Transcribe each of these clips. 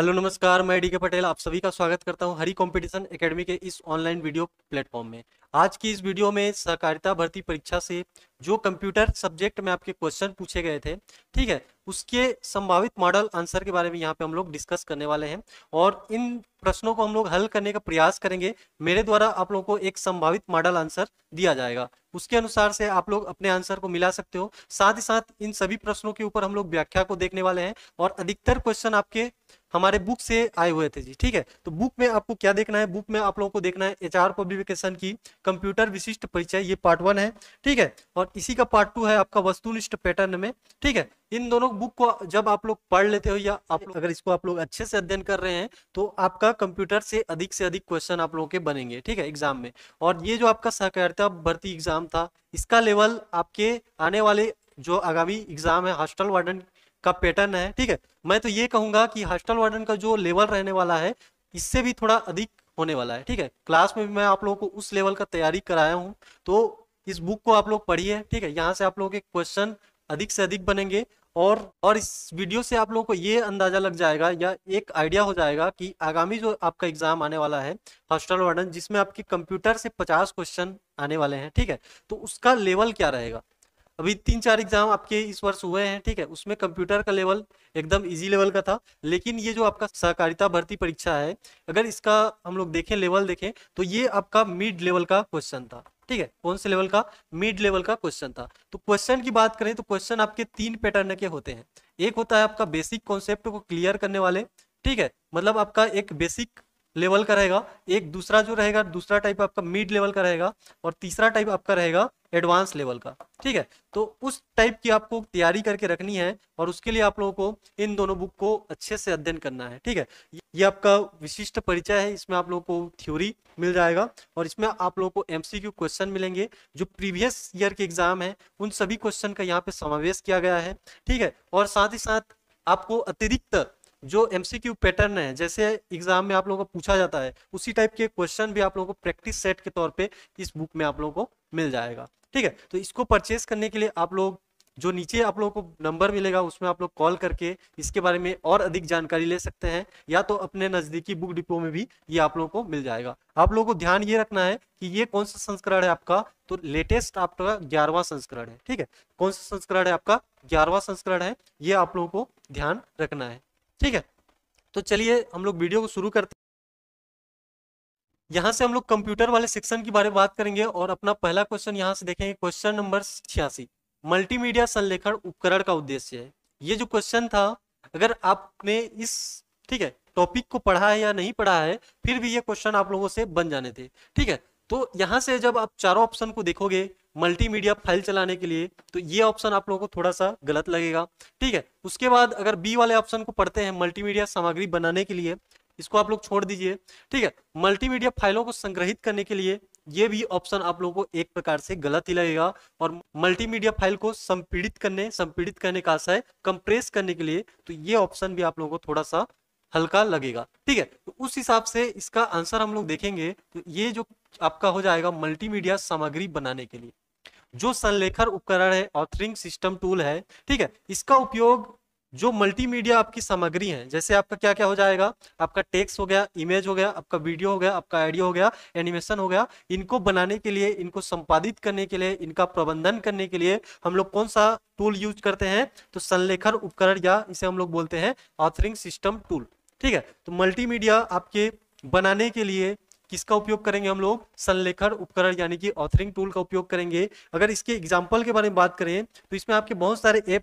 hello नमस्कार मैं D के पटेल आप सभी का स्वागत करता हूं हरी कंपटीशन एकेडमी के इस ऑनलाइन वीडियो प्लेटफॉर्म में आज की इस वीडियो में सहकारिता भर्ती परीक्षा से जो कंप्यूटर सब्जेक्ट में आपके क्वेश्चन पूछे गए थे ठीक है उसके संभावित मॉडल आंसर के बारे में यहाँ पे हम लोग डिस्कस करने वाले हैं और इन प्रश्नों को हम लोग हल करने का प्रयास करेंगे मेरे द्वारा आप लोगों को एक संभावित मॉडल आंसर दिया जाएगा उसके अनुसार से आप लोग अपने आंसर को मिला सकते हो साथ ही साथ इन सभी प्रश्नों के ऊपर हम लोग व्याख्या को देखने वाले हैं और अधिकतर क्वेश्चन आपके हमारे बुक से आए हुए थे जी ठीक है तो बुक में आपको क्या देखना है बुक में आप लोगों को देखना है एच आर पब्लिकेशन की कंप्यूटर विशिष्ट परिचय ये पार्ट वन है ठीक है और इसी का पार्ट टू है आपका वस्तुनिष्ठ पैटर्न में ठीक है इन दोनों बुक को जब आप लोग पढ़ लेते हो या आप लोग अगर इसको आप लोग अच्छे से अध्ययन कर रहे हैं तो आपका कंप्यूटर से अधिक से अधिक क्वेश्चन आप लोगों के बनेंगे ठीक है एग्जाम में और ये जो आपका सहकारिता भर्ती एग्जाम था इसका लेवल आपके आने वाले जो आगामी एग्जाम है हॉस्टल वार्डन का पैटर्न है ठीक है मैं तो ये कहूंगा कि हॉस्टल वार्डन का जो लेवल रहने वाला है इससे भी थोड़ा अधिक होने वाला है ठीक है क्लास में भी मैं आप लोगों को उस लेवल का तैयारी कराया हूँ तो इस बुक को आप लोग पढ़िए ठीक है यहाँ से आप लोगों के क्वेश्चन अधिक से अधिक बनेंगे और और इस वीडियो से आप लोगों को ये अंदाजा लग जाएगा या एक आइडिया हो जाएगा कि आगामी जो आपका एग्जाम आने वाला है हॉस्टल वार्डन जिसमें आपके कंप्यूटर से 50 क्वेश्चन आने वाले हैं ठीक है तो उसका लेवल क्या रहेगा अभी तीन चार एग्जाम आपके इस वर्ष हुए हैं ठीक है उसमें कंप्यूटर का लेवल एकदम इजी लेवल का था लेकिन ये जो आपका सहकारिता भर्ती परीक्षा है अगर इसका हम लोग देखें लेवल देखें तो ये आपका मिड लेवल का क्वेश्चन था ठीक है कौन से लेवल का मिड लेवल का क्वेश्चन था तो क्वेश्चन की बात करें तो क्वेश्चन आपके तीन पैटर्न के होते हैं एक होता है आपका बेसिक कॉन्सेप्ट को क्लियर करने वाले ठीक है मतलब आपका एक बेसिक लेवल का रहेगा एक दूसरा जो रहेगा दूसरा टाइप आपका मिड लेवल का रहेगा और तीसरा टाइप आपका रहेगा एडवांस लेवल का ठीक है तो उस टाइप की आपको तैयारी करके रखनी है और उसके लिए आप लोगों को इन दोनों बुक को अच्छे से अध्ययन करना है ठीक है ये आपका विशिष्ट परिचय है इसमें आप लोगों को थ्योरी मिल जाएगा और इसमें आप लोगों को एमसीक्यू क्वेश्चन मिलेंगे जो प्रीवियस ईयर के एग्जाम है उन सभी क्वेश्चन का यहाँ पे समावेश किया गया है ठीक है और साथ ही साथ आपको अतिरिक्त जो एमसीक्यू पैटर्न है जैसे एग्जाम में आप लोगों को पूछा जाता है उसी टाइप के क्वेश्चन भी आप लोगों को प्रैक्टिस सेट के तौर पे इस बुक में आप लोगों को मिल जाएगा ठीक है तो इसको परचेस करने के लिए आप लोग जो नीचे आप लोगों को नंबर मिलेगा उसमें आप लोग कॉल करके इसके बारे में और अधिक जानकारी ले सकते हैं या तो अपने नजदीकी बुक डिपो में भी ये आप लोगों को मिल जाएगा आप लोगों को ध्यान ये रखना है कि ये कौन सा संस्करण है आपका तो लेटेस्ट आपका ग्यारहवा संस्करण है ठीक है कौन सा संस्करण है आपका ग्यारहवा संस्करण है ये आप लोगों को ध्यान रखना है ठीक है तो चलिए हम लोग वीडियो को शुरू करते यहाँ से हम लोग कंप्यूटर वाले सेक्शन के बारे में बात करेंगे और अपना पहला क्वेश्चन यहाँ से देखेंगे क्वेश्चन नंबर छियासी मल्टीमीडिया संलेखन उपकरण का उद्देश्य है ये जो क्वेश्चन था अगर आपने इस ठीक है टॉपिक को पढ़ा है या नहीं पढ़ा है फिर भी ये क्वेश्चन आप लोगों से बन जाने थे ठीक है तो यहाँ से जब आप चारों ऑप्शन को देखोगे मल्टीमीडिया फाइल चलाने के लिए तो ये ऑप्शन आप लोगों को थोड़ा सा गलत लगेगा ठीक है उसके बाद अगर बी वाले ऑप्शन को पढ़ते हैं मल्टीमीडिया सामग्री बनाने के लिए इसको आप लोग छोड़ दीजिए ठीक है मल्टीमीडिया फाइलों को संग्रहित करने के लिए ये भी ऑप्शन आप लोगों को एक प्रकार से गलत ही लगेगा और मल्टीमीडिया फाइल को संपीड़ित करने संपीड़ित करने का आशय कंप्रेस करने के लिए तो ये ऑप्शन भी आप लोगों को थोड़ा सा हल्का लगेगा ठीक है तो उस हिसाब से इसका आंसर हम लोग देखेंगे तो ये जो आपका हो जाएगा मल्टीमीडिया सामग्री बनाने के लिए जो संलेखर उपकरण है ऑथरिंग सिस्टम टूल है ठीक है इसका उपयोग जो मल्टीमीडिया आपकी सामग्री है जैसे आपका क्या क्या हो जाएगा आपका टेक्स हो गया इमेज हो गया आपका वीडियो हो गया आपका आइडियो हो गया एनिमेशन हो गया इनको बनाने के लिए इनको संपादित करने के लिए इनका प्रबंधन करने के लिए हम लोग कौन सा टूल यूज करते हैं तो संलेखन उपकरण या इसे हम लोग बोलते हैं ऑथरिंग सिस्टम टूल ठीक है तो मल्टी आपके बनाने के लिए किसका उपयोग करेंगे हम लोग संलेखन उपकरण यानी कि ऑथरिंग टूल का उपयोग करेंगे अगर इसके एग्जाम्पल के बारे में बात करें तो इसमें आपके बहुत सारे ऐप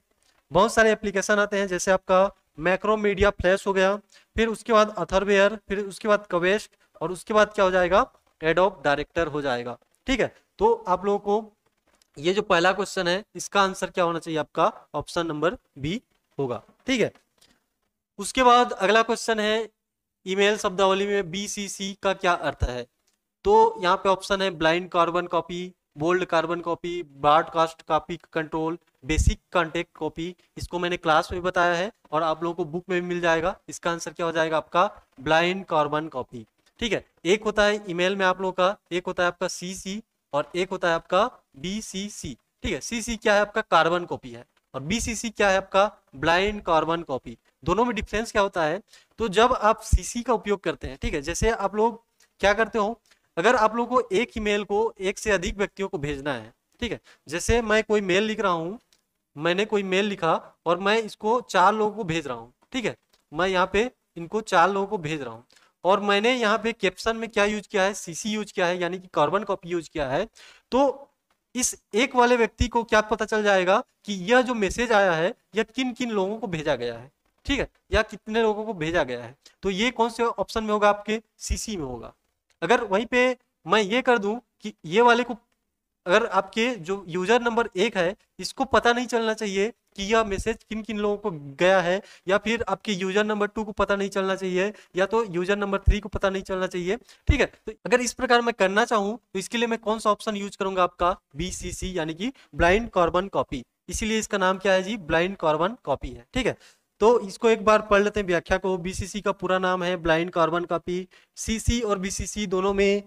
बहुत सारे एप्लीकेशन आते हैं जैसे आपका मैक्रोमीडिया फ्लैश हो गया फिर उसके बाद अथरवेयर फिर उसके बाद कवेस्ट और उसके बाद क्या हो जाएगा एडोप डायरेक्टर हो जाएगा ठीक है तो आप लोगों को ये जो पहला क्वेश्चन है इसका आंसर क्या होना चाहिए आपका ऑप्शन नंबर बी होगा ठीक है उसके बाद अगला क्वेश्चन है ईमेल शब्दावली में बीसीसी का क्या अर्थ है तो यहाँ पे ऑप्शन है blind carbon copy bold carbon copy broadcast copy control basic contact copy इसको मैंने क्लास में बताया है और आप लोगों को बुक में भी मिल जाएगा इसका आंसर क्या हो जाएगा आपका ब्लाइंड कार्बन कॉपी ठीक है एक होता है ईमेल में आप लोगों का एक होता है आपका सी सी और एक होता है आपका बी सी सी ठीक है सी सी क्या है आपका कार्बन कॉपी है और बी सी सी क्या है आपका ब्लाइंड कार्बन कॉपी दोनों में डिफरेंस क्या होता है तो जब आप सी का उपयोग करते हैं ठीक है जैसे आप लोग क्या करते हो अगर आप लोगों को एक ही मेल को एक से अधिक व्यक्तियों को भेजना है ठीक है जैसे मैं कोई मेल लिख रहा हूँ मैंने कोई मेल लिखा और मैं इसको चार लोगों को भेज रहा हूँ ठीक है मैं यहाँ पे इनको चार लोगों को भेज रहा हूँ और मैंने यहाँ पे कैप्शन में क्या यूज किया है सीसी यूज किया है यानी कि कार्बन कॉपी यूज किया है तो इस एक वाले व्यक्ति को क्या पता चल जाएगा कि यह जो मैसेज आया है यह किन किन लोगों को भेजा गया है ठीक है या कितने लोगों को भेजा गया है तो ये कौन से ऑप्शन में होगा आपके सीसी में होगा अगर वहीं पे मैं ये कर दूं कि ये वाले को अगर आपके जो यूजर नंबर एक है इसको पता नहीं चलना चाहिए कि यह मैसेज किन किन लोगों को गया है या फिर आपके यूजर नंबर टू को पता नहीं चलना चाहिए या तो यूजर नंबर थ्री को पता नहीं चलना चाहिए ठीक है तो अगर इस प्रकार मैं करना चाहूँ तो इसके लिए मैं कौन सा ऑप्शन यूज करूंगा आपका बी यानी कि ब्लाइंड कार्बन कॉपी इसीलिए इसका नाम क्या है जी ब्लाइंड कार्बन कॉपी है ठीक है तो इसको एक बार पढ़ लेते हैं व्याख्या को बीसीसी का पूरा नाम है ब्लाइंड कार्बन कॉपी सीसी और बीसीसी दोनों में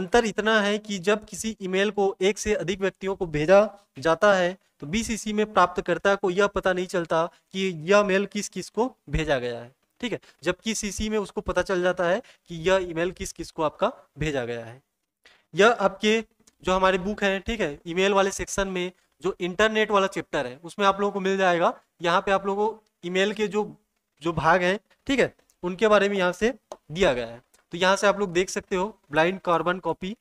अंतर इतना है कि जब किसी ईमेल को एक से अधिक व्यक्तियों को भेजा जाता है तो बीसीसी में प्राप्तकर्ता को यह पता नहीं चलता कि यह मेल किस किस को भेजा गया है ठीक है जबकि सीसी में उसको पता चल जाता है कि यह ईमेल किस किस को आपका भेजा गया है यह आपके जो हमारे बुक है ठीक है ईमेल वाले सेक्शन में जो इंटरनेट वाला चैप्टर है उसमें आप लोगों को मिल जाएगा यहाँ पे आप लोगों को ईमेल के जो जो भाग हैं ठीक है उनके बारे में यहाँ से दिया गया है तो यहाँ से आप लोग देख सकते हो ब्लाइंड कार्बन कॉपी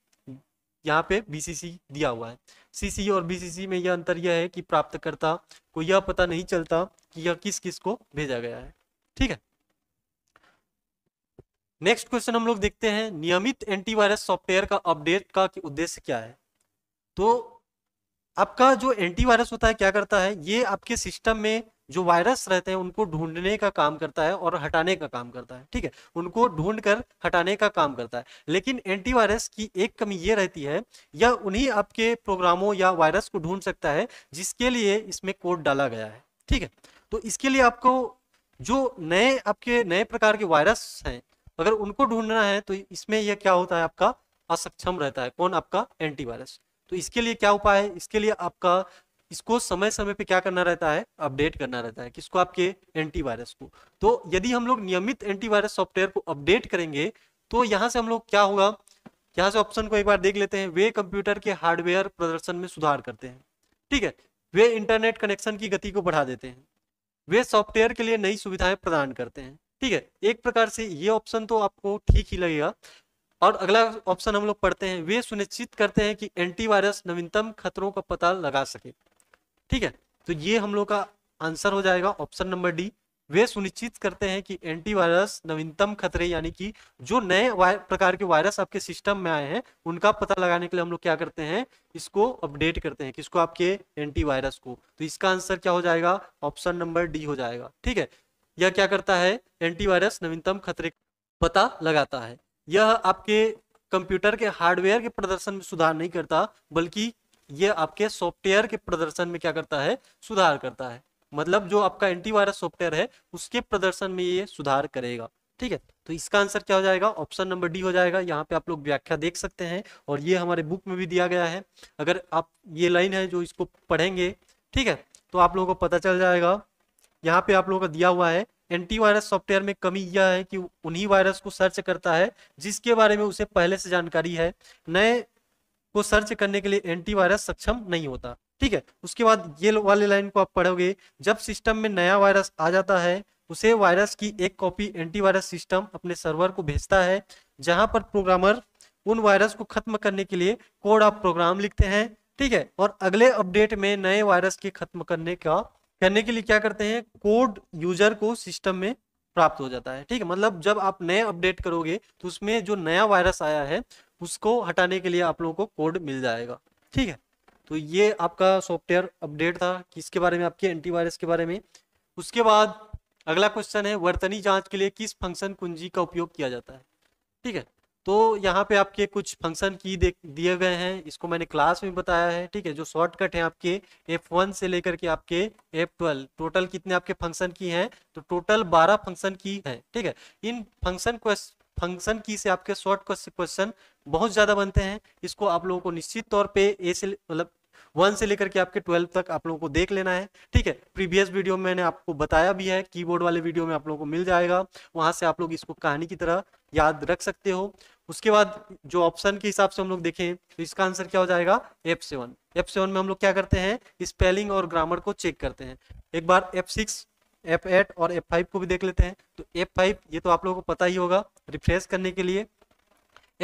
यहाँ पे बीसीसी दिया हुआ है सीसी और बीसीसी में यह अंतर यह है कि प्राप्तकर्ता को यह पता नहीं चलता कि यह किस किस को भेजा गया है ठीक है नेक्स्ट क्वेश्चन हम लोग देखते हैं नियमित एंटीवायरस सॉफ्टवेयर का अपडेट का उद्देश्य क्या है तो आपका जो एंटीवायरस होता है क्या करता है ये आपके सिस्टम में जो वायरस रहते हैं उनको ढूंढने का काम करता है और हटाने का काम करता है ठीक है उनको ढूंढ कर हटाने का काम करता है लेकिन एंटीवायरस की एक कमी ये रहती है या उन्हीं आपके प्रोग्रामों या वायरस को ढूंढ सकता है जिसके लिए इसमें कोड डाला गया है ठीक है तो इसके लिए आपको जो नए आपके नए प्रकार के वायरस हैं अगर उनको ढूंढना है तो इसमें यह क्या होता है आपका असक्षम रहता है कौन आपका एंटीवायरस तो इसके लिए क्या उपाय है इसके लिए आपका इसको समय समय पे क्या करना रहता है अपडेट करना रहता है किसको आपके एंटीवायरस को तो यदि हम लोग नियमित एंटीवायरस सॉफ्टवेयर को अपडेट करेंगे तो यहाँ से हम लोग क्या होगा यहाँ से ऑप्शन को एक बार देख लेते हैं वे कंप्यूटर के हार्डवेयर प्रदर्शन में सुधार करते हैं ठीक है वे इंटरनेट कनेक्शन की गति को बढ़ा देते हैं वे सॉफ्टवेयर के लिए नई सुविधाएं प्रदान करते हैं ठीक है एक प्रकार से ये ऑप्शन तो आपको ठीक ही लगेगा और अगला ऑप्शन हम लोग पढ़ते हैं वे सुनिश्चित करते हैं कि एंटीवायरस नवीनतम खतरों का पता लगा सके ठीक है तो ये हम लोग का आंसर हो जाएगा ऑप्शन नंबर डी वे सुनिश्चित करते हैं कि एंटीवायरस नवीनतम खतरे यानी कि जो नए प्रकार के वायरस आपके सिस्टम में आए हैं उनका पता लगाने के लिए हम लोग क्या करते हैं इसको अपडेट करते हैं किसको आपके एंटीवायरस को तो इसका आंसर क्या हो जाएगा ऑप्शन नंबर डी हो जाएगा ठीक है यह क्या करता है एंटीवायरस नवीनतम खतरे पता लगाता है यह आपके कंप्यूटर के हार्डवेयर के प्रदर्शन में सुधार नहीं करता बल्कि ये आपके सॉफ्टवेयर के प्रदर्शन में क्या करता है सुधार करता है मतलब जो आपका एंटीवायरस सॉफ्टवेयर है उसके प्रदर्शन में ये सुधार करेगा ठीक है तो इसका आंसर क्या हो जाएगा ऑप्शन नंबर डी हो जाएगा यहाँ पे आप लोग व्याख्या देख सकते हैं और ये हमारे बुक में भी दिया गया है अगर आप ये लाइन है जो इसको पढ़ेंगे ठीक है तो आप लोगों को पता चल जाएगा यहाँ पे आप लोगों का दिया हुआ है एंटीवायरस सॉफ्टवेयर में कमी यह है कि उन्हीं वायरस को सर्च करता है जिसके बारे में उसे पहले से जानकारी है नए को सर्च करने के लिए एंटीवायरस सक्षम नहीं होता ठीक है उसके बाद ये वाले लाइन को आप पढ़ोगे जब सिस्टम में नया वायरस आ जाता है उसे वायरस की एक कॉपी एंटीवायरस सिस्टम अपने सर्वर को भेजता है जहां पर प्रोग्रामर उन वायरस को खत्म करने के लिए कोड ऑफ प्रोग्राम लिखते हैं ठीक है और अगले अपडेट में नए वायरस के खत्म करने का करने के लिए क्या करते हैं कोड यूजर को सिस्टम में प्राप्त हो जाता है ठीक है मतलब जब आप नए अपडेट करोगे तो उसमें जो नया वायरस आया है उसको हटाने के लिए आप लोगों को कोड मिल जाएगा ठीक है तो ये आपका सॉफ्टवेयर अपडेट था किसके बारे में आपके एंटीवायरस के बारे में उसके बाद अगला क्वेश्चन है वर्तनी जांच के लिए किस फंक्शन कुंजी का उपयोग किया जाता है ठीक है तो यहाँ पे आपके कुछ फंक्शन की दिए हुए हैं इसको मैंने क्लास में बताया है ठीक है जो शॉर्टकट है आपके F1 से लेकर के आपके F12 टोटल कितने आपके फंक्शन की हैं तो टोटल 12 फंक्शन की है ठीक है इन फंक्शन को फंक्शन की से आपके शॉर्ट क्वेश्चन बहुत ज़्यादा बनते हैं इसको आप लोगों को निश्चित तौर पे ए से मतलब वन से लेकर के आपके ट्वेल्व तक आप लोगों को देख लेना है ठीक है प्रीवियस वीडियो में मैंने आपको बताया भी है कीबोर्ड वाले वीडियो में आप लोगों को मिल जाएगा वहां से आप लोग इसको कहानी की तरह याद रख सकते हो उसके बाद जो ऑप्शन के हिसाब से हम लोग देखें तो इसका आंसर क्या हो जाएगा एफ सेवन एफ सेवन में हम लोग क्या करते हैं स्पेलिंग और ग्रामर को चेक करते हैं एक बार एफ सिक्स एफ एट और एफ फाइव को भी देख लेते हैं तो एफ फाइव ये तो आप लोगों को पता ही होगा रिफ्रेश करने के लिए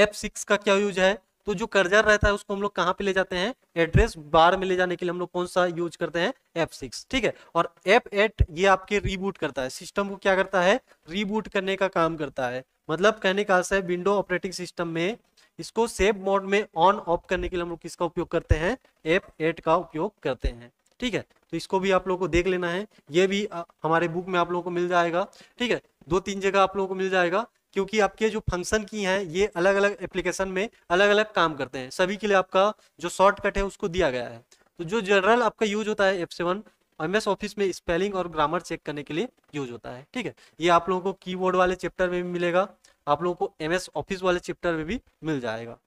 एफ सिक्स का क्या यूज है तो जो कर्जर रहता है उसको हम लोग कहाँ पे ले जाते हैं एड्रेस बार में ले जाने के लिए हम लोग कौन सा यूज करते हैं एफ सिक्स ठीक है और एफ एट ये आपके रीबूट करता है सिस्टम को क्या करता है रीबूट करने का काम करता है मतलब कहने का आशा है विंडो ऑपरेटिंग सिस्टम में इसको सेफ मोड में ऑन ऑफ करने के लिए हम लोग किसका उपयोग करते हैं एफ एट का उपयोग करते हैं ठीक है तो इसको भी आप लोगों को देख लेना है ये भी हमारे बुक में आप लोगों को मिल जाएगा ठीक है दो तीन जगह आप लोगों को मिल जाएगा क्योंकि आपके जो फंक्शन की हैं ये अलग अलग एप्लीकेशन में अलग अलग काम करते हैं सभी के लिए आपका जो शॉर्टकट है उसको दिया गया है तो जो जनरल आपका यूज होता है F seven M S office में स्पेलिंग और ग्रामर चेक करने के लिए यूज होता है ठीक है ये आप लोगों को की वाले चैप्टर में भी मिलेगा आप लोगों को एम एस ऑफिस वाले चैप्टर में भी मिल जाएगा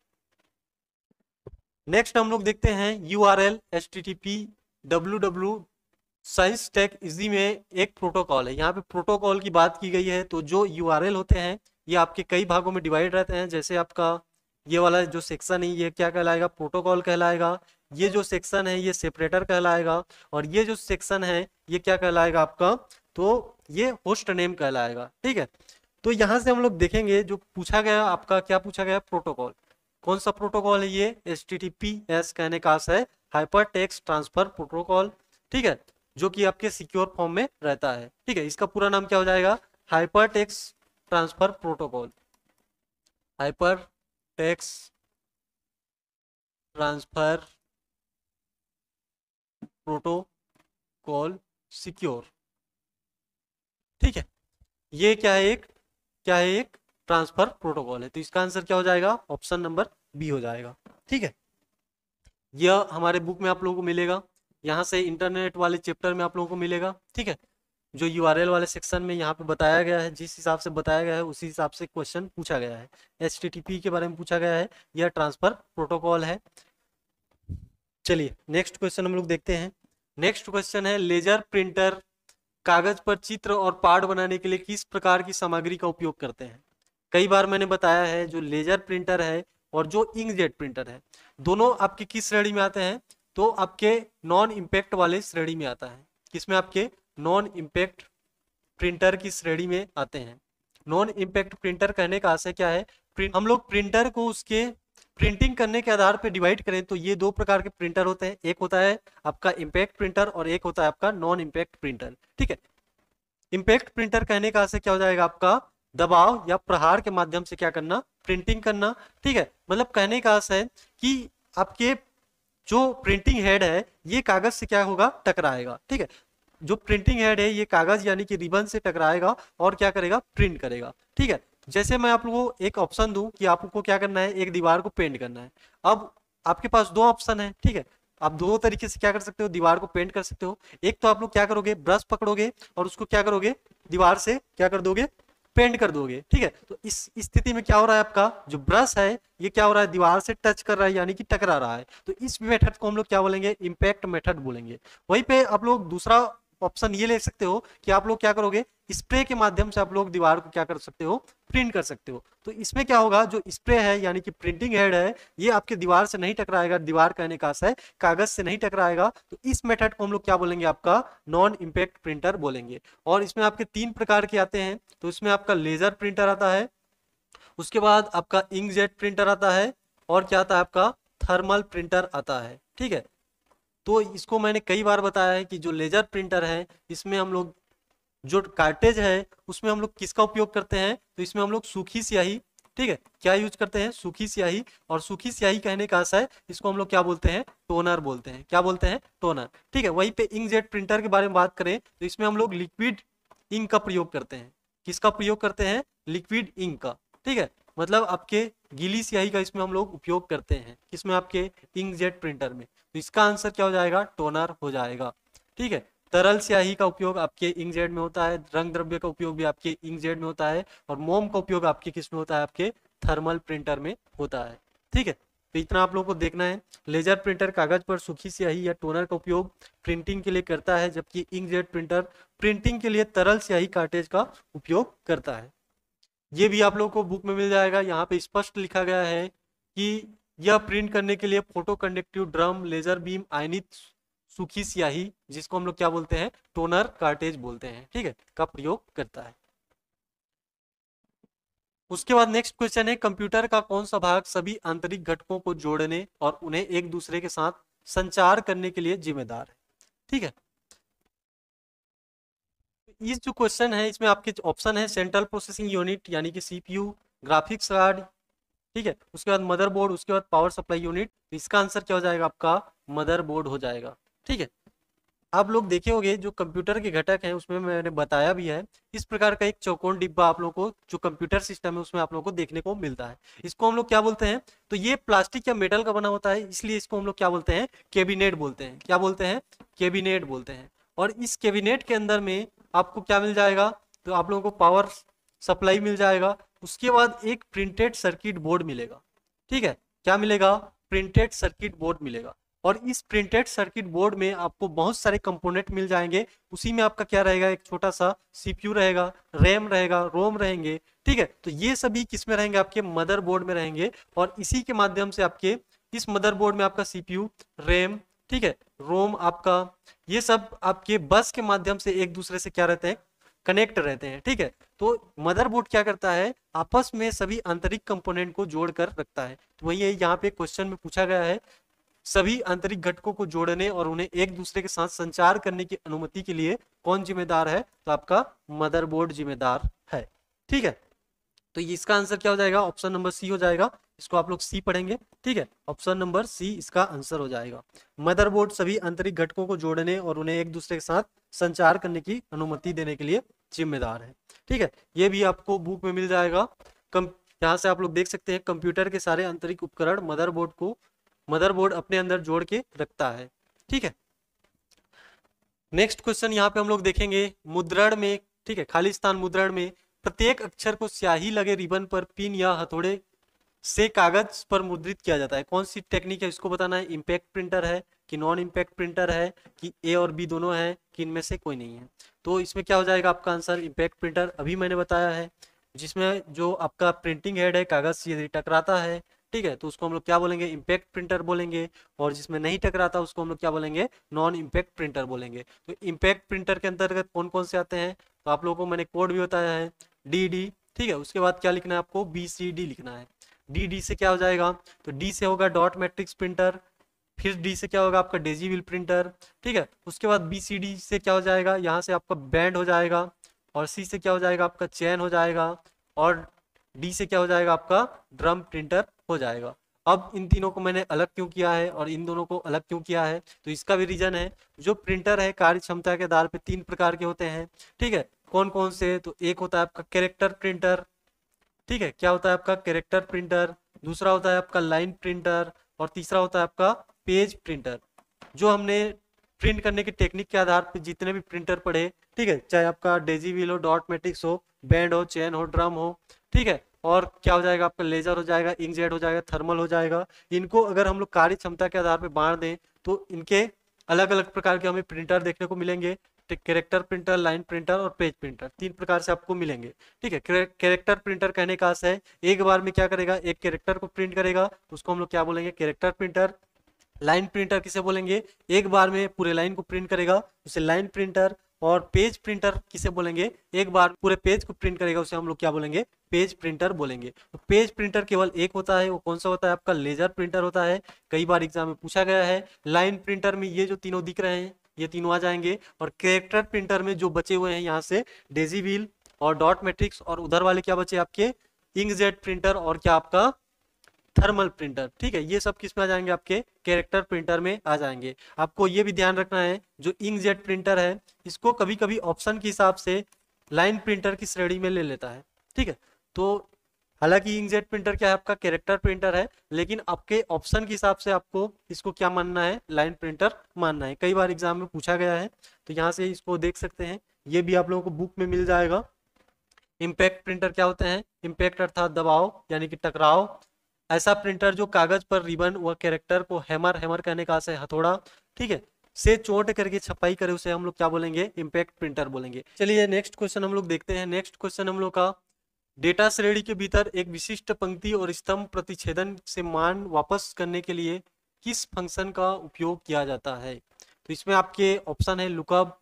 नेक्स्ट हम लोग देखते हैं U R L H T T P W W science tech easy में एक प्रोटोकॉल है यहाँ पे प्रोटोकॉल की बात की गई है तो जो यू आर एल होते हैं ये आपके कई भागों में डिवाइड रहते हैं जैसे आपका ये वाला जो सेक्शन है ये क्या कहलाएगा प्रोटोकॉल कहलाएगा ये जो सेक्शन है ये सेपरेटर कहलाएगा और ये जो सेक्शन है ये क्या कहलाएगा आपका तो ये होस्ट नेम कहलाएगा ठीक है तो यहाँ से हम लोग देखेंगे जो पूछा गया आपका क्या पूछा गया प्रोटोकॉल कौन सा प्रोटोकॉल है ये S T T P S कहने का है हाइपर टेक्स ट्रांसफर प्रोटोकॉल ठीक है जो कि आपके सिक्योर फॉर्म में रहता है ठीक है इसका पूरा नाम क्या हो जाएगा hyper text transfer protocol hyper text transfer protocol secure ठीक है ये क्या है एक क्या है एक ट्रांसफर प्रोटोकॉल है तो इसका आंसर क्या हो जाएगा ऑप्शन नंबर बी हो जाएगा ठीक है यह हमारे बुक में आप लोगों को मिलेगा यहां से इंटरनेट वाले चैप्टर में आप लोगों को मिलेगा ठीक है जो यू वाले सेक्शन में यहाँ पे बताया गया है जिस हिसाब से बताया गया है उसी हिसाब से क्वेश्चन पूछा गया है एच के बारे में पूछा गया है यह ट्रांसफर प्रोटोकॉल है चलिए नेक्स्ट क्वेश्चन हम लोग देखते हैं नेक्स्ट क्वेश्चन है लेजर प्रिंटर कागज पर चित्र और पार्ट बनाने के लिए किस प्रकार की सामग्री का उपयोग करते हैं कई बार मैंने बताया है जो लेजर प्रिंटर है और जो इंकजेट प्रिंटर है दोनों आपके किस श्रेणी में आते हैं तो आपके नॉन इम्पैक्ट वाले श्रेणी में आता है किसमें आपके नॉन इम्पैक्ट प्रिंटर की श्रेणी में आते हैं नॉन इम्पैक्ट प्रिंटर कहने का आशय क्या है हम लोग प्रिंटर को उसके प्रिंटिंग करने के आधार पर डिवाइड करें तो ये दो प्रकार के प्रिंटर होते हैं एक होता है आपका इम्पैक्ट प्रिंटर और एक होता है आपका नॉन इम्पैक्ट प्रिंटर ठीक है इम्पैक्ट प्रिंटर कहने का आशय क्या हो जाएगा आपका दबाव या प्रहार के माध्यम से क्या करना प्रिंटिंग करना ठीक है मतलब कहने का आशय कि आपके जो प्रिंटिंग हेड है ये कागज से क्या होगा टकराएगा ठीक है जो प्रिंटिंग हेड है ये कागज यानी कि रिबन से टकराएगा और क्या करेगा प्रिंट करेगा ठीक है जैसे मैं आप लोगों को एक ऑप्शन दूं कि आपको क्या करना है एक दीवार को पेंट करना है अब आपके पास दो ऑप्शन है ठीक है आप दो तरीके से क्या कर सकते हो दीवार को पेंट कर सकते हो एक तो आप लोग क्या करोगे ब्रश पकड़ोगे और उसको क्या करोगे दीवार से क्या कर दोगे पेंट कर दोगे ठीक है तो इस स्थिति में क्या हो रहा है आपका जो ब्रश है ये क्या हो रहा है दीवार से टच कर रहा है यानी कि टकरा रहा है तो इस मेथड को हम लोग क्या बोलेंगे इम्पैक्ट मेथड बोलेंगे वहीं पे आप लोग दूसरा ऑप्शन ये ले सकते हो कि आप लोग क्या करोगे स्प्रे के माध्यम से आप लोग दीवार को क्या कर सकते हो प्रिंट कर सकते हो तो इसमें क्या होगा जो स्प्रे है यानी कि प्रिंटिंग हेड है ये आपके दीवार से नहीं टकराएगा दीवार कहने का है कागज से नहीं टकराएगा तो इस मेथड को हम लोग क्या बोलेंगे आपका नॉन इम्पैक्ट प्रिंटर बोलेंगे और इसमें आपके तीन प्रकार के आते हैं तो इसमें आपका लेजर प्रिंटर आता है उसके बाद आपका इंकजेट प्रिंटर आता है और क्या आता है आपका थर्मल प्रिंटर आता है ठीक है तो इसको मैंने कई बार बताया है कि जो लेजर प्रिंटर है इसमें हम लोग जो कार्टेज है उसमें हम लोग किसका उपयोग करते हैं तो इसमें हम लोग सूखी स्याही ठीक है क्या यूज करते हैं सूखी स्याही और सूखी स्याही कहने का आशा है इसको हम लोग क्या बोलते हैं टोनर बोलते हैं क्या बोलते हैं टोनर ठीक है वहीं पे इंकजेट प्रिंटर के बारे में बात करें तो इसमें हम लोग लिक्विड इंक का प्रयोग करते हैं किसका प्रयोग करते हैं लिक्विड इंक का ठीक है मतलब आपके गीली स्याही का इसमें हम लोग उपयोग करते हैं किसमें आपके इंकजेट प्रिंटर में तो इसका आंसर क्या हो जाएगा टोनर हो जाएगा ठीक है तरल स्याही का उपयोग आपके इंकजेट में होता है रंग द्रव्य का उपयोग भी आपके इंकजेट में होता है और मोम का उपयोग आपके किस में होता है आपके थर्मल प्रिंटर में होता है ठीक है तो इतना आप लोगों को देखना है लेजर प्रिंटर कागज पर सूखी स्याही या टोनर का उपयोग प्रिंटिंग के लिए करता है जबकि इंकजेट प्रिंटर प्रिंटिंग के लिए तरल स्याही कार्टेज का उपयोग करता है ये भी आप लोगों को बुक में मिल जाएगा यहाँ पे स्पष्ट लिखा गया है कि यह प्रिंट करने के लिए photo conductive drum laser beam आयनित सुखी स्याही जिसको हम लोग क्या बोलते हैं टोनर कार्टेज बोलते हैं ठीक है का प्रयोग करता है उसके बाद नेक्स्ट क्वेश्चन है कंप्यूटर का कौन सा भाग सभी आंतरिक घटकों को जोड़ने और उन्हें एक दूसरे के साथ संचार करने के लिए जिम्मेदार है ठीक है इस जो क्वेश्चन है इसमें आपके ऑप्शन है सेंट्रल प्रोसेसिंग यूनिट यानी कि सीपीयू ग्राफिक्स कार्ड ठीक है उसके बाद मदरबोर्ड उसके बाद पावर सप्लाई यूनिट इसका आंसर क्या हो जाएगा आपका मदरबोर्ड हो जाएगा ठीक है आप लोग देखे होंगे जो कंप्यूटर के घटक हैं उसमें मैंने बताया भी है इस प्रकार का एक चौकोन डिब्बा आप लोगों को जो कंप्यूटर सिस्टम है उसमें आप लोगों को देखने को मिलता है इसको हम लोग क्या बोलते हैं तो ये प्लास्टिक या मेटल का बना होता है इसलिए इसको हम लोग क्या बोलते हैं कैबिनेट बोलते हैं क्या बोलते हैं कैबिनेट बोलते हैं और इस कैबिनेट के अंदर में आपको क्या मिल जाएगा तो आप लोगों को पावर सप्लाई मिल जाएगा उसके बाद एक प्रिंटेड सर्किट बोर्ड मिलेगा ठीक है क्या मिलेगा प्रिंटेड सर्किट बोर्ड मिलेगा और इस प्रिंटेड सर्किट बोर्ड में आपको बहुत सारे कंपोनेंट मिल जाएंगे उसी में आपका क्या रहेगा एक छोटा सा सीपीयू रहेगा रैम रहेगा रोम रहेंगे ठीक है तो ये सभी किस में रहेंगे आपके मदरबोर्ड में रहेंगे और इसी के माध्यम से आपके इस मदरबोर्ड में आपका सीपीयू रैम ठीक है रोम आपका ये सब आपके बस के माध्यम से एक दूसरे से क्या रहते हैं कनेक्ट रहते हैं ठीक है तो मदरबोर्ड क्या करता है आपस में सभी आंतरिक कंपोनेंट को जोड़कर रखता है तो वही यहाँ पे क्वेश्चन में पूछा गया है सभी आंतरिक घटकों को जोड़ने और उन्हें एक दूसरे के साथ संचार करने की अनुमति के लिए कौन जिम्मेदार है तो आपका मदरबोर्ड जिम्मेदार है ठीक है तो इसका आंसर क्या हो जाएगा ऑप्शन नंबर सी हो जाएगा इसको आप लोग सी पढ़ेंगे ठीक है ऑप्शन नंबर सी इसका आंसर हो जाएगा मदरबोर्ड सभी आंतरिक घटकों को जोड़ने और उन्हें एक दूसरे के साथ संचार करने की अनुमति देने के लिए जिम्मेदार है ठीक है ये भी आपको बुक में मिल जाएगा कम यहाँ से आप लोग देख सकते हैं कंप्यूटर के सारे आंतरिक उपकरण मदरबोर्ड को मदरबोर्ड अपने अंदर जोड़ के रखता है ठीक है नेक्स्ट क्वेश्चन यहाँ पे हम लोग देखेंगे मुद्रण में ठीक है खाली स्थान मुद्रण में प्रत्येक अक्षर को स्याही लगे रिबन पर पिन या हथौड़े से कागज पर मुद्रित किया जाता है कौन सी टेक्निक है इसको बताना है इम्पैक्ट प्रिंटर है कि नॉन इम्पैक्ट प्रिंटर है कि ए और बी दोनों हैं कि इनमें से कोई नहीं है तो इसमें क्या हो जाएगा आपका आंसर इम्पैक्ट प्रिंटर अभी मैंने बताया है जिसमें जो आपका प्रिंटिंग हेड है कागज से यदि टकराता है ठीक है तो उसको हम लोग क्या बोलेंगे इम्पैक्ट प्रिंटर बोलेंगे और जिसमें नहीं टकराता उसको हम लोग क्या बोलेंगे नॉन इम्पैक्ट प्रिंटर बोलेंगे तो इम्पैक्ट प्रिंटर के अंतर्गत कौन कौन से आते हैं तो आप लोगों को मैंने कोड भी बताया है डी डी ठीक है उसके बाद क्या लिखना है आपको बी सी डी लिखना है डी डी से क्या हो जाएगा तो डी से होगा डॉट मैट्रिक्स प्रिंटर फिर डी से क्या होगा आपका डेजी विल प्रिंटर ठीक है उसके बाद बी सी डी से क्या हो जाएगा यहाँ से आपका बैंड हो जाएगा और सी से क्या हो जाएगा आपका चैन हो जाएगा और डी से क्या हो जाएगा आपका ड्रम प्रिंटर हो जाएगा अब इन तीनों को मैंने अलग क्यों किया है और इन दोनों को अलग क्यों किया है तो इसका भी रीजन है जो प्रिंटर है कार्य क्षमता के आधार पर तीन प्रकार के होते हैं ठीक है कौन कौन से तो एक होता है आपका कैरेक्टर प्रिंटर ठीक है क्या होता है आपका कैरेक्टर प्रिंटर दूसरा होता है आपका लाइन प्रिंटर और तीसरा होता है आपका पेज प्रिंटर जो हमने प्रिंट करने की टेक्निक के आधार पर जितने भी प्रिंटर पढ़े ठीक है चाहे आपका डेजी व्हील हो डॉट मेट्रिक्स हो बैंड हो चेन हो ड्रम हो ठीक है और क्या हो जाएगा आपका लेजर हो जाएगा इंकजेट हो जाएगा थर्मल हो जाएगा इनको अगर हम लोग कार्य क्षमता के आधार पर बांट दें तो इनके अलग अलग प्रकार के हमें प्रिंटर देखने को मिलेंगे कैरेक्टर प्रिंटर लाइन प्रिंटर और पेज प्रिंटर तीन प्रकार से आपको मिलेंगे ठीक है कैरेक्टर प्रिंटर कहने का आशा है एक बार में क्या करेगा एक कैरेक्टर को प्रिंट करेगा तो उसको हम लोग क्या बोलेंगे कैरेक्टर प्रिंटर लाइन प्रिंटर किसे बोलेंगे एक बार में पूरे लाइन को प्रिंट करेगा उसे लाइन प्रिंटर और पेज प्रिंटर किसे बोलेंगे एक बार पूरे पेज को प्रिंट करेगा उसे हम लोग क्या बोलेंगे पेज प्रिंटर बोलेंगे तो पेज प्रिंटर केवल एक होता है वो कौन सा होता है आपका लेजर प्रिंटर होता है कई बार एग्जाम में पूछा गया है लाइन प्रिंटर में ये जो तीनों दिख रहे हैं ये तीनों आ जाएंगे और कैरेक्टर प्रिंटर में जो बचे हुए हैं यहाँ से डेजी व्हील और डॉट मैट्रिक्स और उधर वाले क्या बचे आपके इंकजेट प्रिंटर और क्या आपका थर्मल प्रिंटर ठीक है ये सब किस में आ जाएंगे आपके कैरेक्टर प्रिंटर में आ जाएंगे आपको ये भी ध्यान रखना है जो इंकजेट प्रिंटर है इसको कभी कभी ऑप्शन के हिसाब से लाइन प्रिंटर की श्रेणी में ले लेता है ठीक है तो हालांकि इंकजेट प्रिंटर क्या है आपका कैरेक्टर प्रिंटर है लेकिन आपके ऑप्शन के हिसाब से आपको इसको क्या मानना है लाइन प्रिंटर मानना है कई बार एग्जाम में पूछा गया है तो यहाँ से इसको देख सकते हैं ये भी आप लोगों को बुक में मिल जाएगा इम्पैक्ट प्रिंटर क्या होते हैं इम्पैक्ट अर्थात दबाव यानी कि टकराव ऐसा प्रिंटर जो कागज पर रिबन व कैरेक्टर को हैमर हैमर कहने का से हथौड़ा ठीक है से चोट करके छपाई करे उसे हम लोग क्या बोलेंगे इम्पैक्ट प्रिंटर बोलेंगे चलिए नेक्स्ट क्वेश्चन हम लोग देखते हैं नेक्स्ट क्वेश्चन हम लोग का डेटा श्रेणी के भीतर एक विशिष्ट पंक्ति और स्तंभ प्रतिच्छेदन से मान वापस करने के लिए किस फंक्शन का उपयोग किया जाता है तो इसमें आपके ऑप्शन है लुकअप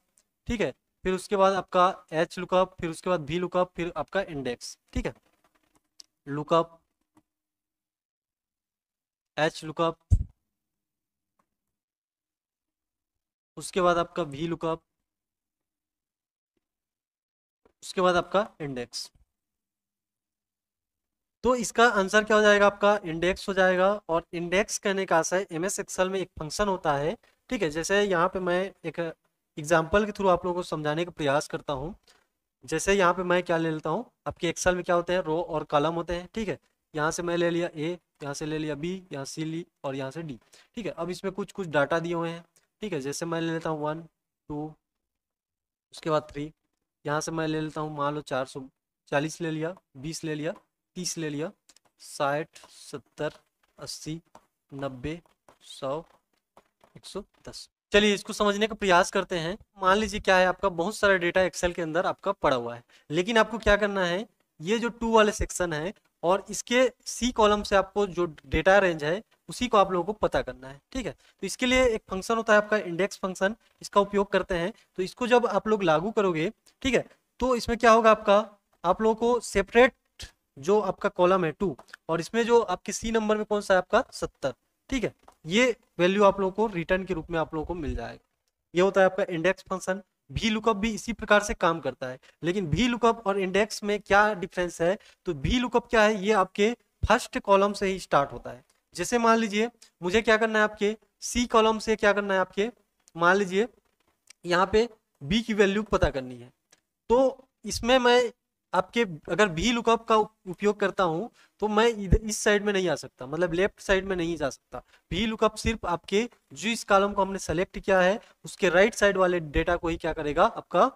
ठीक है फिर उसके बाद आपका एच लुकअप फिर उसके बाद भी लुकअप फिर आपका इंडेक्स ठीक है लुकअप एच लुकअप उसके बाद आपका भी लुकअप उसके बाद आपका इंडेक्स तो इसका आंसर क्या हो जाएगा आपका इंडेक्स हो जाएगा और इंडेक्स कहने का आशय एम एस एक्सल में एक फंक्शन होता है ठीक है जैसे यहाँ पे मैं एक एग्जाम्पल के थ्रू आप लोगों को समझाने का प्रयास करता हूँ जैसे यहाँ पे मैं क्या ले लेता हूँ आपके एक्सल में क्या होते हैं रो और कॉलम होते हैं ठीक है यहाँ से मैं ले लिया ए यहाँ से ले लिया बी यहाँ सी ली और यहाँ से डी ठीक है अब इसमें कुछ कुछ डाटा दिए हुए हैं ठीक है जैसे मैं ले लेता हूँ वन टू उसके बाद थ्री यहाँ से मैं ले लेता हूँ मान लो चार सौ चालीस ले लिया बीस ले लिया तीस ले लिया साठ सत्तर अस्सी नब्बे सौ एक सौ दस चलिए इसको समझने का प्रयास करते हैं मान लीजिए क्या है आपका बहुत सारा डेटा एक्सेल के अंदर आपका पड़ा हुआ है लेकिन आपको क्या करना है ये जो टू वाले सेक्शन है और इसके सी कॉलम से आपको जो डेटा रेंज है उसी को आप लोगों को पता करना है ठीक है तो इसके लिए एक फंक्शन होता है आपका इंडेक्स फंक्शन इसका उपयोग करते हैं तो इसको जब आप लोग लागू करोगे ठीक है तो इसमें क्या होगा आपका आप लोगों को सेपरेट जो आपका कॉलम है टू और इसमें जो आपके सी नंबर में कौन सा है आपका सत्तर ठीक है ये वैल्यू आप लोगों को रिटर्न के रूप में आप लोगों को मिल जाएगा ये होता है आपका इंडेक्स फंक्शन भी लुकअप भी इसी प्रकार से काम करता है लेकिन भी लुकअप और इंडेक्स में क्या डिफरेंस है तो भी लुकअप क्या है ये आपके फर्स्ट कॉलम से ही स्टार्ट होता है जैसे मान लीजिए मुझे क्या करना है आपके सी कॉलम से क्या करना है आपके मान लीजिए यहाँ पे बी की वैल्यू पता करनी है तो इसमें मैं आपके अगर भी लुकअप का उपयोग करता हूँ तो मैं इधर इस साइड में नहीं आ सकता मतलब लेफ्ट साइड में नहीं जा सकता भी लुकअप सिर्फ आपके जो इस कॉलम को हमने सेलेक्ट किया है उसके राइट साइड वाले डेटा को ही क्या करेगा आपका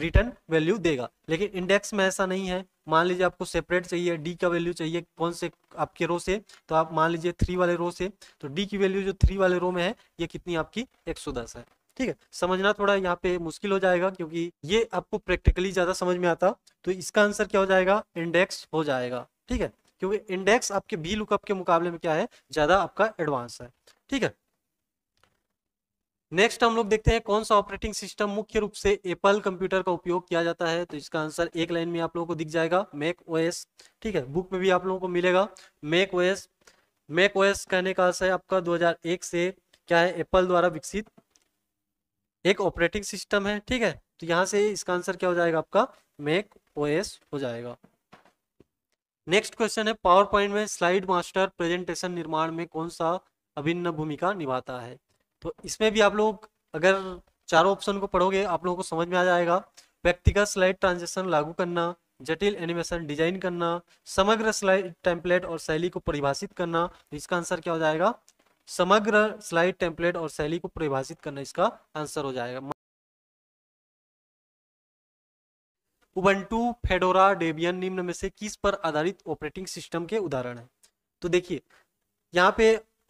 रिटर्न वैल्यू देगा लेकिन इंडेक्स में ऐसा नहीं है मान लीजिए आपको सेपरेट चाहिए डी का वैल्यू चाहिए कौन से आपके रो से तो आप मान लीजिए थ्री वाले रो से तो डी की वैल्यू जो थ्री वाले रो में है ये कितनी आपकी एक है ठीक है समझना थोड़ा यहाँ पे मुश्किल हो जाएगा क्योंकि ये आपको प्रैक्टिकली ज्यादा समझ में आता तो इसका आंसर क्या हो जाएगा इंडेक्स हो जाएगा ठीक है क्योंकि इंडेक्स आपके बी लुकअप के मुकाबले में क्या है ज्यादा आपका एडवांस है ठीक है नेक्स्ट हम लोग देखते हैं कौन सा ऑपरेटिंग सिस्टम मुख्य रूप से एप्पल कंप्यूटर का उपयोग किया जाता है तो इसका आंसर एक लाइन में आप लोगों को दिख जाएगा मैक ओएस ठीक है बुक में भी आप लोगों को मिलेगा मैक ओएस मैक ओएस कहने का आंसर है आपका 2001 से क्या है एप्पल द्वारा विकसित एक ऑपरेटिंग सिस्टम है ठीक है तो यहाँ से इसका आंसर क्या हो जाएगा आपका मेक ओएस हो जाएगा नेक्स्ट क्वेश्चन है पावर पॉइंट में स्लाइड मास्टर प्रेजेंटेशन निर्माण में कौन सा अभिन्न भूमिका निभाता है तो इसमें भी आप लोग अगर चारों ऑप्शन को पढ़ोगे आप लोगों को समझ में आ जाएगा व्यक्तिगत स्लाइड ट्रांजेक्शन लागू करना जटिल एनिमेशन डिजाइन करना समग्र स्लाइड टेम्पलेट और शैली को परिभाषित करना तो इसका आंसर क्या हो जाएगा समग्र स्लाइड टेम्पलेट और शैली को परिभाषित करना इसका आंसर हो जाएगा उबंटू फेडोरा डेबियन निम्न में से किस पर आधारित ऑपरेटिंग सिस्टम के उदाहरण है तो देखिए यहाँ पे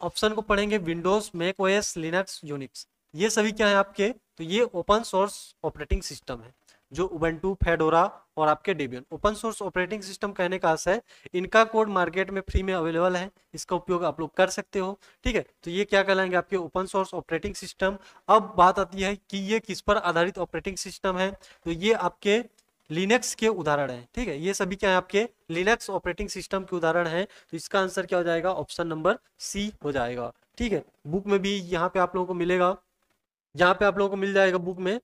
ऑप्शन को पढ़ेंगे Windows Mac OS Linux Unix ये सभी क्या है आपके तो ये ओपन सोर्स ऑपरेटिंग सिस्टम है जो उबंटू फेडोरा और आपके Debian open source operating system कहने का आशा है इनका कोड मार्केट में फ्री में अवेलेबल है इसका उपयोग आप लोग कर सकते हो ठीक है तो ये क्या कहलाएंगे आपके ओपन सोर्स ऑपरेटिंग सिस्टम अब बात आती है कि ये किस पर आधारित ऑपरेटिंग सिस्टम है तो ये आपके लिनक्स के उदाहरण है ठीक है ये सभी क्या है आपके लिनक्स ऑपरेटिंग सिस्टम के उदाहरण है तो इसका आंसर क्या हो जाएगा ऑप्शन नंबर सी हो जाएगा ठीक है बुक में भी यहाँ पे आप लोगों को मिलेगा यहाँ पे आप लोगों को मिल जाएगा बुक में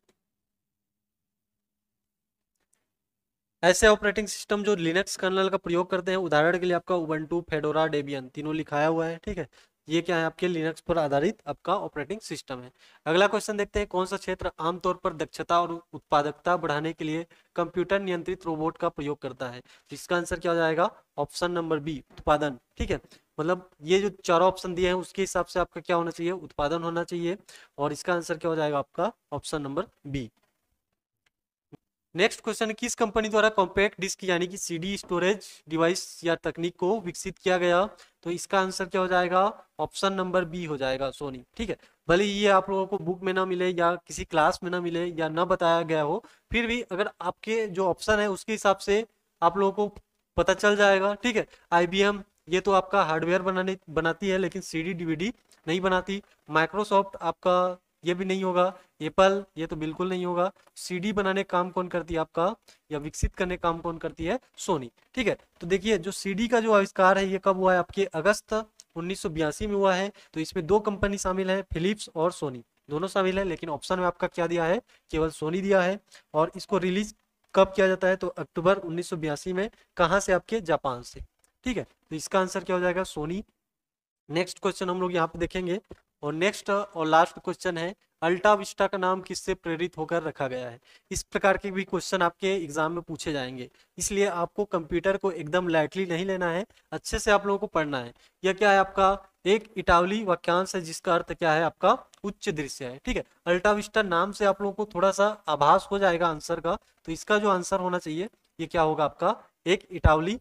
ऐसे ऑपरेटिंग सिस्टम जो लिनक्स कर्नल का प्रयोग करते हैं उदाहरण के लिए आपका उबंटू फेडोरा डेबियन तीनों लिखाया हुआ है ठीक है ये क्या है आपके लिनक्स पर आधारित आपका ऑपरेटिंग सिस्टम है अगला क्वेश्चन देखते हैं कौन सा क्षेत्र आमतौर पर दक्षता और उत्पादकता बढ़ाने के लिए कंप्यूटर नियंत्रित रोबोट का प्रयोग करता है इसका आंसर क्या हो जाएगा ऑप्शन नंबर बी उत्पादन ठीक है मतलब ये जो चारों ऑप्शन दिए हैं उसके हिसाब से आपका क्या होना चाहिए उत्पादन होना चाहिए और इसका आंसर क्या हो जाएगा आपका option number B next question किस कंपनी द्वारा कॉम्पैक्ट डिस्क यानी कि सीडी स्टोरेज डिवाइस या तकनीक को विकसित किया गया तो इसका आंसर क्या हो जाएगा ऑप्शन नंबर बी हो जाएगा सोनी ठीक है भले ये आप लोगों को बुक में ना मिले या किसी क्लास में ना मिले या ना बताया गया हो फिर भी अगर आपके जो ऑप्शन है उसके हिसाब से आप लोगों को पता चल जाएगा ठीक है आई ये तो आपका हार्डवेयर बनाने बनाती है लेकिन सी डी नहीं बनाती माइक्रोसॉफ्ट आपका ये भी नहीं होगा एप्पल ये तो बिल्कुल नहीं होगा सीडी बनाने काम कौन करती है आपका या विकसित करने काम कौन करती है सोनी ठीक है तो देखिए जो सीडी का जो आविष्कार है ये कब हुआ है आपके अगस्त उन्नीस में हुआ है तो इसमें दो कंपनी शामिल है फिलिप्स और सोनी दोनों शामिल है लेकिन ऑप्शन में आपका क्या दिया है केवल सोनी दिया है और इसको रिलीज कब किया जाता है तो अक्टूबर उन्नीस में कहा से आपके जापान से ठीक है तो इसका आंसर क्या हो जाएगा सोनी नेक्स्ट क्वेश्चन हम लोग यहाँ पे देखेंगे और नेक्स्ट और लास्ट क्वेश्चन है अल्टा विस्टा का नाम किससे प्रेरित होकर रखा गया है इस प्रकार के भी क्वेश्चन आपके एग्जाम में पूछे जाएंगे इसलिए आपको कंप्यूटर को एकदम लाइटली नहीं लेना है अच्छे से आप लोगों को पढ़ना है यह क्या है आपका एक इटावली वाक्यांश है जिसका अर्थ क्या है आपका उच्च दृश्य है ठीक है अल्टाविस्टा नाम से आप लोगों को थोड़ा सा आभास हो जाएगा आंसर का तो इसका जो आंसर होना चाहिए ये क्या होगा आपका एक इटावली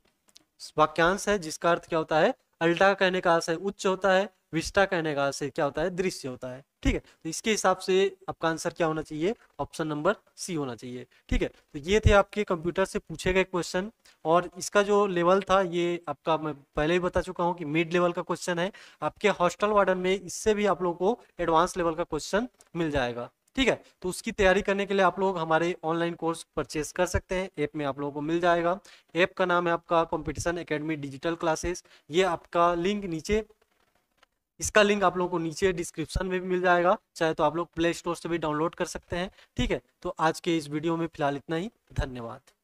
वाक्यांश है जिसका अर्थ क्या होता है अल्टा का कहने का है उच्च होता है विस्टा कहने का अर्थ क्या होता है दृश्य होता है ठीक है तो इसके हिसाब से आपका आंसर क्या होना चाहिए ऑप्शन नंबर सी होना चाहिए ठीक है तो ये थे आपके कंप्यूटर से पूछे गए क्वेश्चन और इसका जो लेवल था ये आपका मैं पहले ही बता चुका हूँ कि मिड लेवल का क्वेश्चन है आपके हॉस्टल वार्डन में इससे भी आप लोगों को एडवांस लेवल का क्वेश्चन मिल जाएगा ठीक है तो उसकी तैयारी करने के लिए आप लोग हमारे ऑनलाइन कोर्स परचेस कर सकते हैं ऐप में आप लोगों को मिल जाएगा ऐप का नाम है आपका कॉम्पिटिशन अकेडमी डिजिटल क्लासेस ये आपका लिंक नीचे इसका लिंक आप लोगों को नीचे डिस्क्रिप्शन में भी मिल जाएगा चाहे तो आप लोग प्ले स्टोर से भी डाउनलोड कर सकते हैं ठीक है तो आज के इस वीडियो में फिलहाल इतना ही धन्यवाद